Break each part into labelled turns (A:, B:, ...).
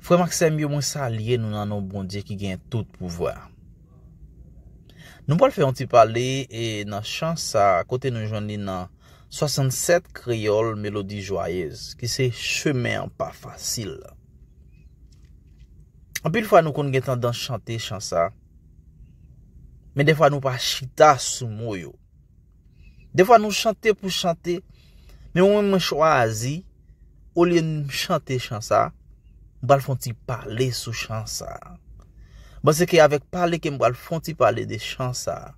A: Fwe maksem yo mwen sa liye nou nan nou bondye ki gen tout pouvwa. Nou bol fe yon ti pale e nan chansa kote nou jwenni nan 67 kriol melodi jwayez ki se chemen pa fasil. Anpil fwa nou kon gen tan dan chante chansa. Men defwa nou pa chita sou mou yo. Defwa nou chante pou chante men mwen chwa azi ou liye chante chansa. Mba l fon ti pale sou chansa Bas se ke avek pale kem Mba l fon ti pale de chansa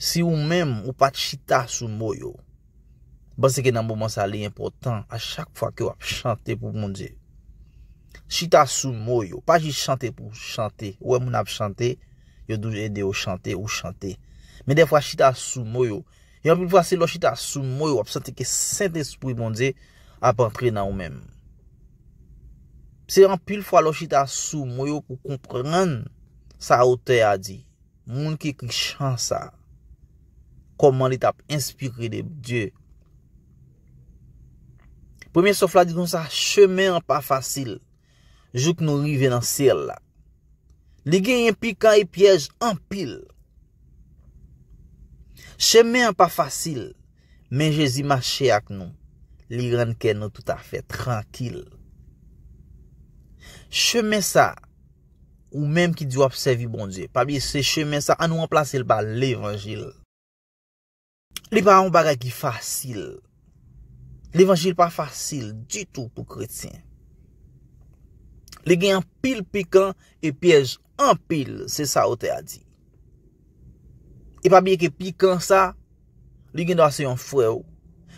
A: Si ou mem ou pat chita sou moyo Bas se ke nan mouman sa li important A chak fwa ki ou ap chante pou mounze Chita sou moyo Pa jit chante pou chante Ou e moun ap chante Yo douje ede ou chante ou chante Men defwa chita sou moyo Yon vil fwa se lo chita sou moyo Apsante ke sent espri mounze Ape entre nan ou mem Se an pil fwa lo chita sou, mwyo pou komprenen sa ote a di, moun ki kik chan sa, koman li tap inspiri de diyo. Premye sof la di kon sa, cheme an pa fasil, jout nou rive nan siel la. Li gen yon pi kan yon e piyej an pil. Cheme an pa fasil, men jezi mache ak nou, li ren ken nou tout a fe tranquil. Cheme sa ou menm ki diw ap servi bondye Pabye se cheme sa an ou an plase l ba l evanjil Li pa an baga ki fasil L evanjil pa fasil di tou pou kretien Li gen an pil pikon e pyej an pil se sa ote a di E pabye ke pikon sa Li gen do a se yon fwe ou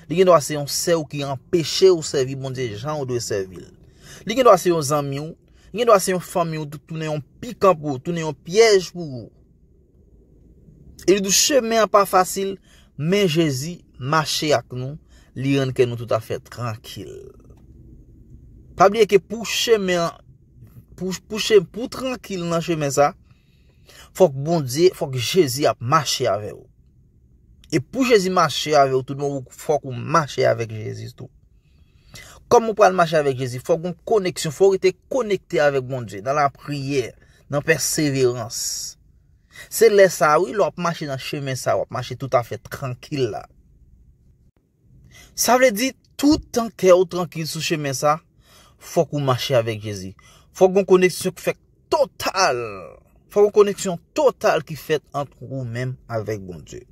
A: Li gen do a se yon se ou ki an peche ou servi bondye jan ou do e servil Li gen do ase yon zanm yon, gen do ase yon fam yon, tout nou yon pikamp ou, tout nou yon pyej pou ou. E li do chemen pa fasil, men Jezi mache ak nou, li yon ke nou tout afe tranquil. Pabli e ke pou chemen, pou chemen pou tranquil nan chemen sa, fok bon diye, fok Jezi ap mache ave ou. E pou Jezi mache ave ou, tout nou fok ou mache ave Jezi tout ou. kom moun pral mache avek Jezi, fok moun koneksyon, fok moun te konekte avek moun Jezi, nan la priye, nan perseverans. Se le sa wil wap mache nan chemen sa wap, mache tout a fèt tranquille la. Sa vle di, tout an kè ou tranquille sou chemen sa, fok moun mache avek Jezi. Fok moun koneksyon ki fèt total, fok moun koneksyon total ki fèt antrou mèm avek moun Jezi.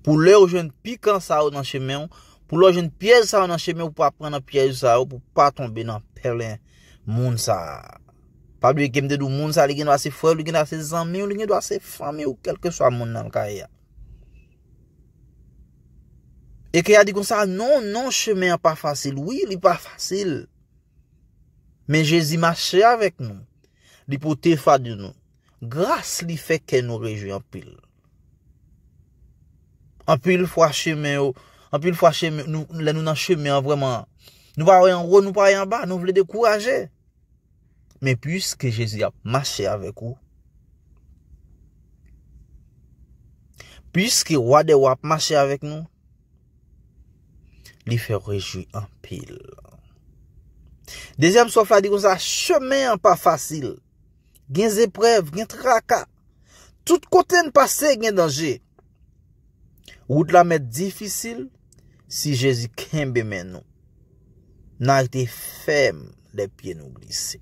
A: Pou lè ou jen pi kan sa w nan chemen ou, pou loj en pyej sa an an cheme ou pou pa pren an pyej sa ou, pou pa tombe nan pelen moun sa. Pabli we kemde dou moun sa, li gen a se fwe, li gen a se zanme, li gen a se fame ou kelke sa moun nan kaya. E kaya di kon sa, non, non, cheme an pa fasil. Oui, li pa fasil. Men Jezi mache avek nou. Li pou te fade nou. Gras li feke nou reje an pil. An pil fwa cheme ou, Anpil fwa cheme, lè nou nan cheme an vreman. Nou va wè an ro, nou pa wè an ba, nou vle de kouraje. Men pwiske Jezi ap mache avek ou. Pwiske wade wap mache avek nou. Li fè rejou anpil. Dezyem sou fwa di kon sa cheme an pa fasil. Gen zeprev, gen traka. Tout kote n'pase gen danje. Wout la met difisil. Si Jezi kembe men nou, nan te fem le pye nou glisse.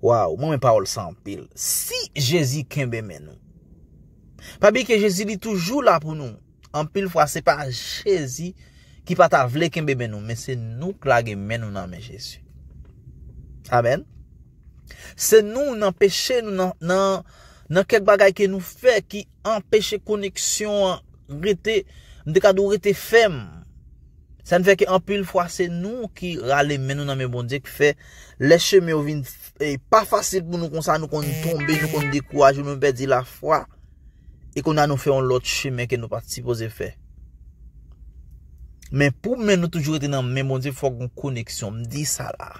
A: Waw, mwen me pawol sa an pil. Si Jezi kembe men nou, pa bi ke Jezi li toujou la pou nou, an pil fwa se pa Jezi ki pata vle kembe men nou, men se nou klage men nou nan men Jezi. Amen. Se nou nan peche, nan ket bagay ke nou fe, ki an peche koneksyon, ki an rete, Nou de ka dou rete fem, sa nou feke anpil fwa, se nou ki rale men nou nan men bondye ki fe, le cheme ou vin, e pa fase pou nou konsa nou kon di tombe, nou kon di kouaj, nou kon di la fwa, e kon nan nou fe an lot cheme ke nou pati si pose fe. Men pou men nou toujou rete nan men bondye, fok nou koneksyon, mdi sa la.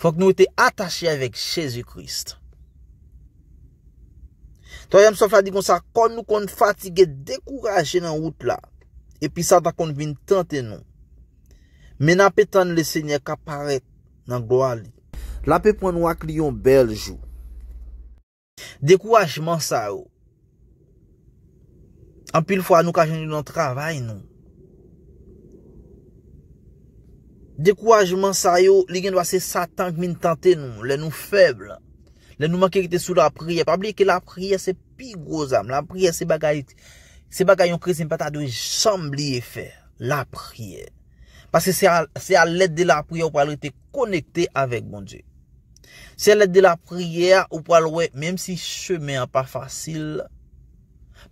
A: Fok nou rete atache avek Chezi Krist. To yon souf la di kon sa kon nou kon fatige dekouraje nan wout la. E pi sa ta kon vin tante nou. Men apetan le seigne kaparet nan gwali. La pe pon nou ak li yon beljou. Dekourajman sa yo. An pi l fwa nou ka jen nou nan travay nou. Dekourajman sa yo li gen wase satan kmin tante nou. Le nou feble nan. Le nouman ki rete sou la priye. Pa bliye ki la priye se pi groz am. La priye se bagay yon krizim pata de jambliye fe. La priye. Pase se a let de la priye ou palo rete konekte avek bon die. Se a let de la priye ou palo rete, mem si chemer pa fasil,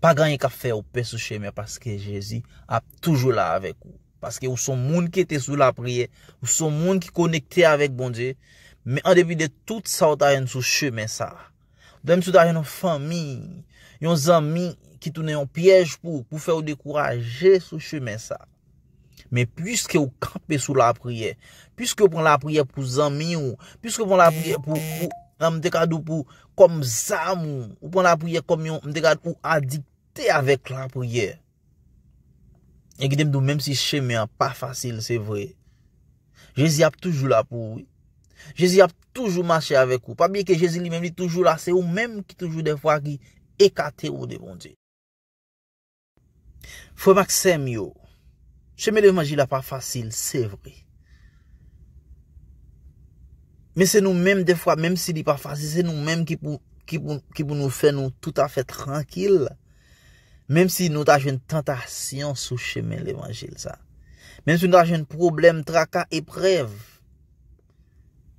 A: pa ganyen ka fe ou pe se chemer. Pase ke Jezi ap toujou la avek ou. Pase ke ou son moun ki rete sou la priye. Ou son moun ki konekte avek bon die. Men an depi de tout sa ou ta yon sou cheme sa. Ou ta yon sou ta yon fami, yon zami ki toune yon piyej pou, pou fe ou dekouraje sou cheme sa. Men pwiske ou kampe sou la priye, pwiske ou pon la priye pou zami ou, pwiske ou pon la priye pou mte kadou pou kom zam ou, ou pon la priye pou mte kadou pou adikte avèk la priye. Ekidem dou menm si cheme an pa fasil, se vre. Jezi ap toujou la priye. Jezi ap toujou manche avek ou. Pa biye ke jezi li mem li toujou la se ou, mem ki toujou defwa ki ekate ou de bon de. Fwa maksem yo, cheme lev anjila pa fasil, se vre. Men se nou mem defwa, mem si li pa fasil, se nou mem ki pou nou fe nou tout a fè tranquil. Mem si nou tajwen tentasyon sou cheme lev anjil sa. Mem si nou tajwen problem traka eprev.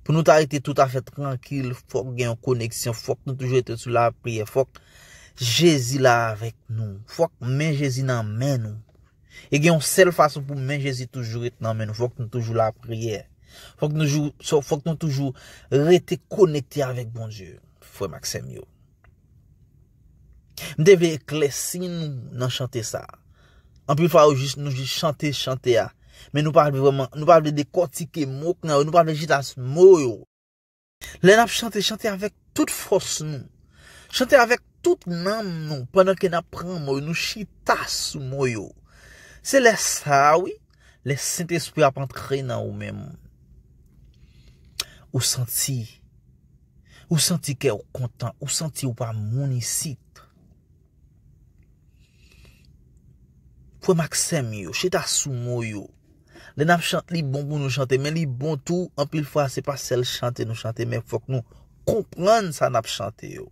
A: pou nou ta rete tout afet kankil, fok gen yon koneksyon, fok nou toujou ete sou la priye, fok Jezi la avèk nou, fok men Jezi nan men nou, e gen yon sel fason pou men Jezi toujou ete nan men nou, fok nou toujou la priye, fok nou toujou rete konekte avèk bon Diyo, fwe Maksen yo. Mde vek lesi nou nan chante sa, anpil fwa ou jis nou jis chante chante a. Men nou parle de kotike mok nan ou, nou parle de chitas mou yo. Le nap chante, chante avek tout fos nou. Chante avek tout nam nou, pendant ke nap preman mou yo, nou chitas mou yo. Se le sawe, le sente espri apant kre nan ou men moun. Ou santi, ou santi ke ou kontan, ou santi ou pa mounisit. Pwe maksem yo, chitas mou yo. Le nap chante li bon bon nou chante, men li bon tou, an pil fwa, se pa sel chante nou chante, men fok nou kompran sa nap chante yo.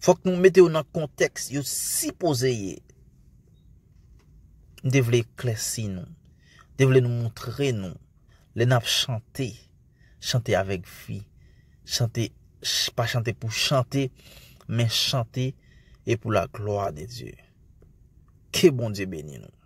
A: Fok nou mette yo nan kontekst, yo si poseye. De vle klesi nou, de vle nou montre nou, le nap chante, chante avek vi, chante, pa chante pou chante, men chante e pou la gloa de Diyo. Ke bon Diyo beni nou.